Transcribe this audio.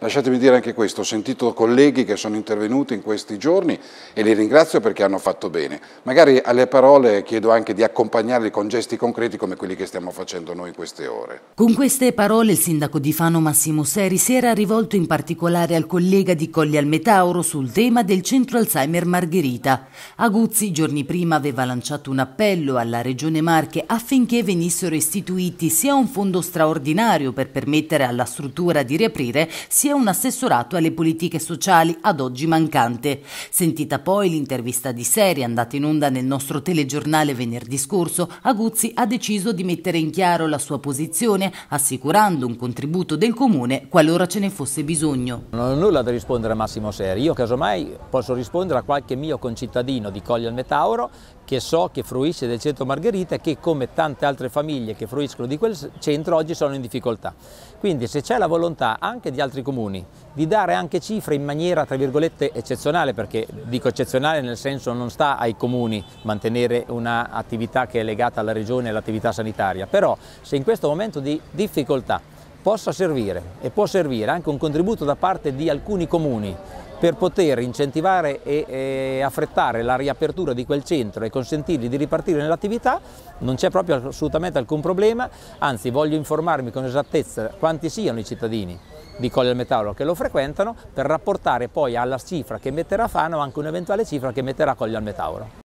Lasciatemi dire anche questo, ho sentito colleghi che sono intervenuti in questi giorni e li ringrazio perché hanno fatto bene. Magari alle parole chiedo anche di accompagnarli con gesti concreti come quelli che stiamo facendo noi in queste ore. Con queste parole il sindaco di Fano Massimo Seri si era rivolto in particolare al collega di Colli al Metauro sul tema del centro Alzheimer Margherita. Aguzzi giorni prima aveva lanciato un appello alla Regione Marche affinché venissero istituiti sia un fondo straordinario per permettere alla struttura di riaprire, sia sia un assessorato alle politiche sociali ad oggi mancante. Sentita poi l'intervista di serie andata in onda nel nostro telegiornale venerdì scorso, Aguzzi ha deciso di mettere in chiaro la sua posizione, assicurando un contributo del comune qualora ce ne fosse bisogno. Non ho nulla da rispondere a Massimo Seri, io casomai posso rispondere a qualche mio concittadino di Coglian Metauro che so che fruisce del centro Margherita e che come tante altre famiglie che fruiscono di quel centro oggi sono in difficoltà. Quindi se c'è la volontà anche di altri comuni comuni, di dare anche cifre in maniera tra virgolette eccezionale, perché dico eccezionale nel senso non sta ai comuni mantenere un'attività che è legata alla regione e all'attività sanitaria, però se in questo momento di difficoltà possa servire e può servire anche un contributo da parte di alcuni comuni per poter incentivare e, e, affrettare la riapertura di quel centro e consentirgli di ripartire nell'attività, non c'è proprio assolutamente alcun problema, anzi voglio informarmi con esattezza quanti siano i cittadini di Colle al Metallo che lo frequentano per rapportare poi alla cifra che metterà Fano anche un'eventuale cifra che metterà Colle al Metauro.